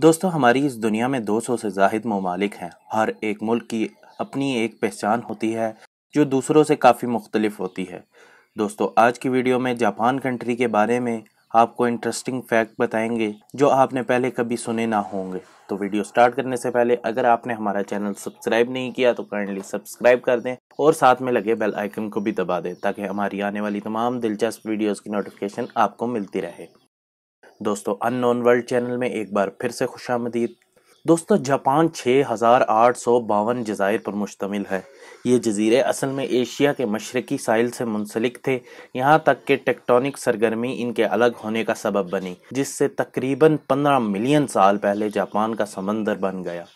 दोस्तों हमारी इस दुनिया में 200 से जाहिद ममालिक हैं हर एक मुल्क की अपनी एक पहचान होती है जो दूसरों से काफ़ी मुख्तलिफ होती है दोस्तों आज की वीडियो में जापान कंट्री के बारे में आपको इंटरेस्टिंग फैक्ट बताएंगे जो आपने पहले कभी सुने ना होंगे तो वीडियो स्टार्ट करने से पहले अगर आपने हमारा चैनल सब्सक्राइब नहीं किया तो काइंडली सब्सक्राइब कर दें और साथ में लगे बेल आइकन को भी दबा दें ताकि हमारी आने वाली तमाम दिलचस्प वीडियोज़ की नोटिफिकेशन आपको मिलती रहे दोस्तों अननोन वर्ल्ड चैनल में एक बार फिर से खुश आमदीद दोस्तों जापान छः हज़ार आठ सौ बावन जजायर पर मुश्तमिल है ये जजीरे असल में एशिया के मशरकी साइल से मुंसलिक थे यहाँ तक कि टेक्टोनिक सरगर्मी इनके अलग होने का सबब बनी जिससे तकरीबन पंद्रह मिलियन साल पहले जापान का समंदर बन गया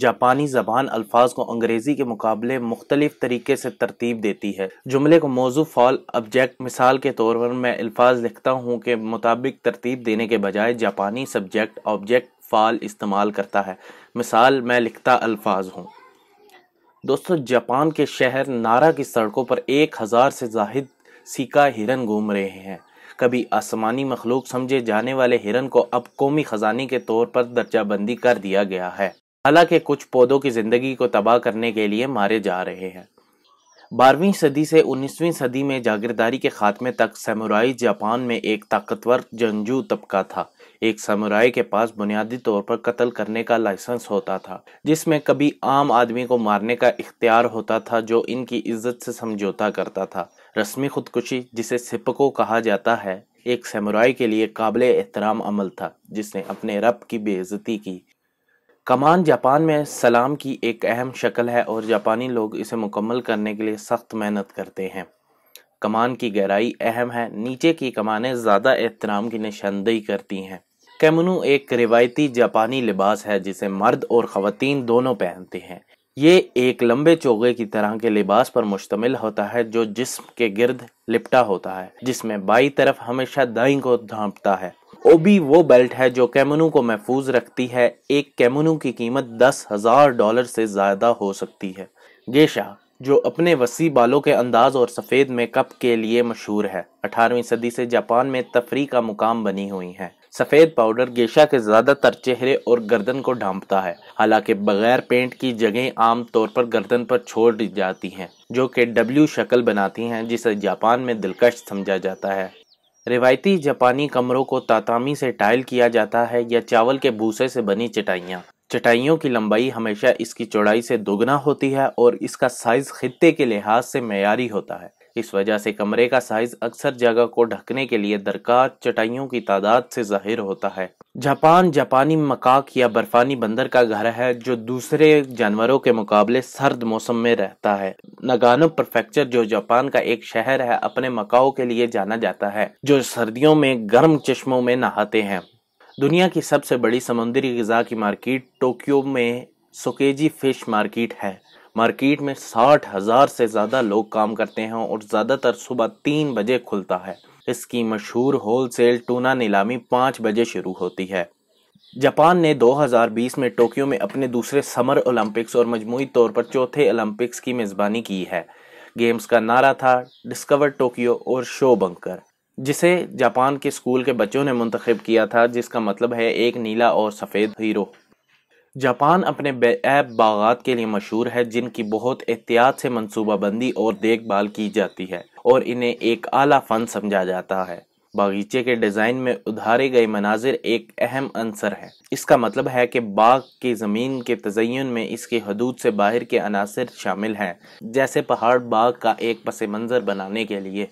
जापानी जबान अल्फाज को अंग्रेज़ी के मुकाबले मुख्तलिफ तरीके से तरतीब देती है जुमले को मौजू फॉल ऑब्जेक्ट मिसाल के तौर पर मैं अल्फाज लिखता हूँ के मुताबिक तरतीब देने के बजाय जापानी सब्जेक्ट ऑब्जेक्ट फॉल इस्तेमाल करता है मिसाल मैं लिखता अल्फाज हूँ दोस्तों जापान के शहर नारा की सड़कों पर एक हज़ार से जाहिद सिका हिरन घूम रहे हैं कभी आसमानी मखलूक समझे जाने वाले हिरन को अब कौमी ख़जाने के तौर पर दर्जाबंदी कर दिया गया है हालांकि कुछ पौधों की जिंदगी को तबाह करने के लिए मारे जा रहे हैं बारहवीं सदी से उन्नीसवीं सदी में जागीरदारी के खात्मे तक समुराई जापान में एक ताकतवर जंजू तबका था एक समुराई के पास बुनियादी तौर पर कत्ल करने का लाइसेंस होता था जिसमें कभी आम आदमी को मारने का इख्तियार होता था जो इनकी इज्जत से समझौता करता था रस्मी खुदकुशी जिसे सिपको कहा जाता है एक समुराई के लिए काबिल एहतराम अमल था जिसने अपने रब की बेइज्जती की कमान जापान में सलाम की एक अहम शक्ल है और जापानी लोग इसे मुकम्मल करने के लिए सख्त मेहनत करते हैं कमान की गहराई अहम है नीचे की कमानें ज़्यादा एहतराम की निशानदेही करती हैं कैमनू एक रिवायती जापानी लिबास है जिसे मर्द और ख़वातीन दोनों पहनते हैं ये एक लंबे चोगे की तरह के लिबास पर मुश्तमिल होता है जो जिस्म के गिर्द लिपटा होता है जिसमें बाई तरफ हमेशा दाई को ढांपता है ओबी वो बेल्ट है जो कैमनू को महफूज रखती है एक कैमनू की कीमत दस हज़ार डॉलर से ज़्यादा हो सकती है गेशा जो अपने वसी बालों के अंदाज और सफ़ेद मेकअप के लिए मशहूर है 18वीं सदी से जापान में तफरी का मुकाम बनी हुई है सफ़ेद पाउडर गेशा के ज़्यादातर चेहरे और गर्दन को ढांपता है हालांकि बगैर पेंट की जगह आमतौर पर गर्दन पर छोड़ दी जाती हैं जो कि डब्ल्यू शक्ल बनाती हैं जिसे जापान में दिलकश समझा जाता है रिवायती जापानी कमरों को तातामी से टाइल किया जाता है या चावल के भूसे से बनी चटाइयाँ चटाइयों की लंबाई हमेशा इसकी चौड़ाई से दोगुना होती है और इसका साइज खत्ते के लिहाज से मैारी होता है इस वजह से कमरे का साइज अक्सर जगह को ढकने के लिए दरकार चटाइयों की तादाद से जाहिर होता है जापान जापानी मकाक या बर्फानी बंदर का घर है जो दूसरे जानवरों के मुकाबले सर्द मौसम में रहता है नगानो प्रफेक्चर जो जापान का एक शहर है अपने मकाओ के लिए जाना जाता है जो सर्दियों में गर्म चश्मों में नहाते हैं दुनिया की सबसे बड़ी समुद्री गजा की मार्केट टोक्यो में सोकेजी फिश मार्केट है मार्केट में साठ हज़ार से ज़्यादा लोग काम करते हैं और ज़्यादातर सुबह तीन बजे खुलता है इसकी मशहूर होलसेल टूना नीलामी पाँच बजे शुरू होती है जापान ने 2020 में टोक्यो में अपने दूसरे समर ओलंपिक्स और मजमू तौर पर चौथे ओलंपिक्स की मेज़बानी की है गेम्स का नारा था डिस्कवर टोक्यो और शो बंकर जिसे जापान के स्कूल के बच्चों ने मुंतखब किया था जिसका मतलब है एक नीला और सफ़ेद हीरो जापान अपने बेऐब बागात के लिए मशहूर है जिनकी बहुत एहतियात से मनसूबाबंदी और देखभाल की जाती है और इन्हें एक आला फन समझा जाता है बागीचे के डिज़ाइन में उधारे गए मनाजिर एक अहम अंसर है इसका मतलब है कि बाग की ज़मीन के तजयन में इसके हदूद से बाहर के अनासर शामिल हैं जैसे पहाड़ बाग का एक पस मंज़र बनाने के लिए